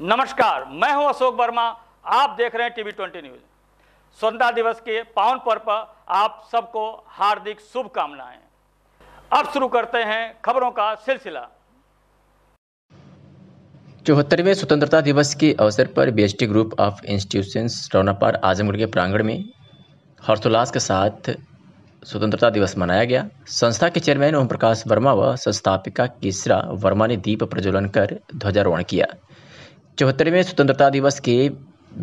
नमस्कार मैं हूं अशोक वर्मा आप देख रहे हैं टीवी ट्वेंटी न्यूज स्वतंत्रता दिवस के पावन पर्व पर आप सबको हार्दिक शुभकामनाएं अब शुरू करते हैं खबरों का सिलसिला चौहत्तरवें स्वतंत्रता दिवस के अवसर पर BST group of institutions Raunapar Azamgarh के प्रांगण में हर्षोल्लास के साथ स्वतंत्रता दिवस मनाया गया संस्था के चेयरमैन ओम प्रकाश वर्मा व संस्थापिका केसरा वर्मा ने दीप प्रज्वलन कर ध्वजारोहण किया चौहत्तरवें स्वतंत्रता दिवस के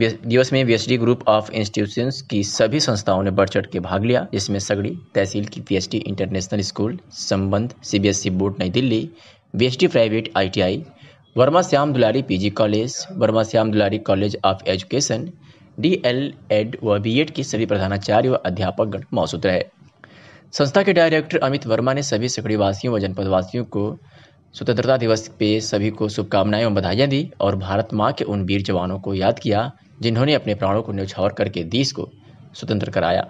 दिवस में पीएचडी ग्रुप ऑफ इंस्टीट्यूशंस की सभी संस्थाओं ने बढ़ चढ़ के भाग लिया जिसमें सगड़ी तहसील की पी इंटरनेशनल स्कूल संबंध CBSE board e Nai Delhi BST private ITI Verma Shyam Dulari PG college Verma Shyam Dulari college of education D El Ed व बी एड के सभी प्रधानाचार्य व अध्यापकगण मौजूद रहे संस्था के डायरेक्टर अमित वर्मा ने सभी वासियों व जनपदवासियों को स्वतंत्रता दिवस पे सभी को शुभकामनाएं एवं बधाइयाँ दी और भारत माँ के उन वीर जवानों को याद किया जिन्होंने अपने प्राणों को न्यौछावर करके देश को स्वतंत्र कराया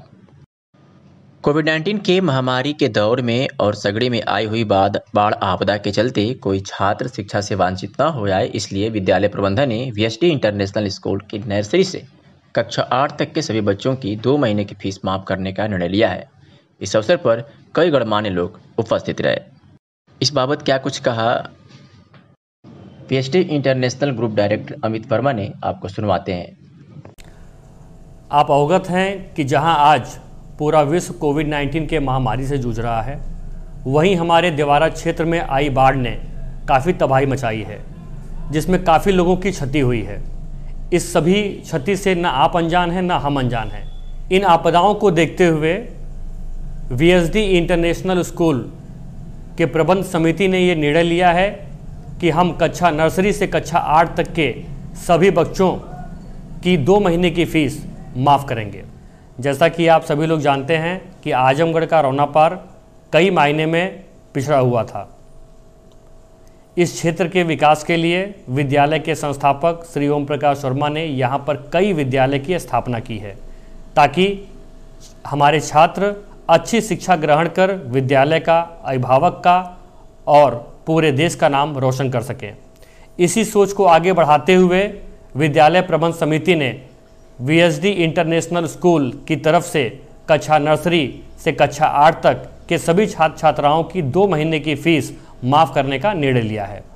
कोविड नाइन्टीन के महामारी के दौर में और सगड़े में आई हुई बाद बाढ़ आपदा के चलते कोई छात्र शिक्षा से वांछित न हो जाए इसलिए विद्यालय प्रबंधन ने वी इंटरनेशनल स्कूल की नर्सरी से कक्षा आठ तक के सभी बच्चों की दो महीने की फीस माफ करने का निर्णय लिया है इस अवसर पर कई गणमान्य लोग उपस्थित रहे इस बाबत क्या कुछ कहा PhD international group director Amit Verma ने आपको सुनवाते हैं आप अवगत हैं कि जहां आज पूरा विश्व कोविड 19 के महामारी से जूझ रहा है वहीं हमारे देवारा क्षेत्र में आई बाढ़ ने काफ़ी तबाही मचाई है जिसमें काफ़ी लोगों की क्षति हुई है इस सभी क्षति से ना आप अनजान हैं ना हम अनजान हैं इन आपदाओं को देखते हुए वी इंटरनेशनल स्कूल कि प्रबंध समिति ने ये निर्णय लिया है कि हम कक्षा नर्सरी से कक्षा आठ तक के सभी बच्चों की दो महीने की फ़ीस माफ़ करेंगे जैसा कि आप सभी लोग जानते हैं कि आजमगढ़ का रौना पार कई मायने में पिछड़ा हुआ था इस क्षेत्र के विकास के लिए विद्यालय के संस्थापक श्री ओम प्रकाश शर्मा ने यहाँ पर कई विद्यालय की स्थापना की है ताकि हमारे छात्र अच्छी शिक्षा ग्रहण कर विद्यालय का अभिभावक का और पूरे देश का नाम रोशन कर सकें इसी सोच को आगे बढ़ाते हुए विद्यालय प्रबंध समिति ने वीएसडी इंटरनेशनल स्कूल की तरफ से कक्षा नर्सरी से कक्षा आठ तक के सभी छात्र छात्राओं की दो महीने की फीस माफ़ करने का निर्णय लिया है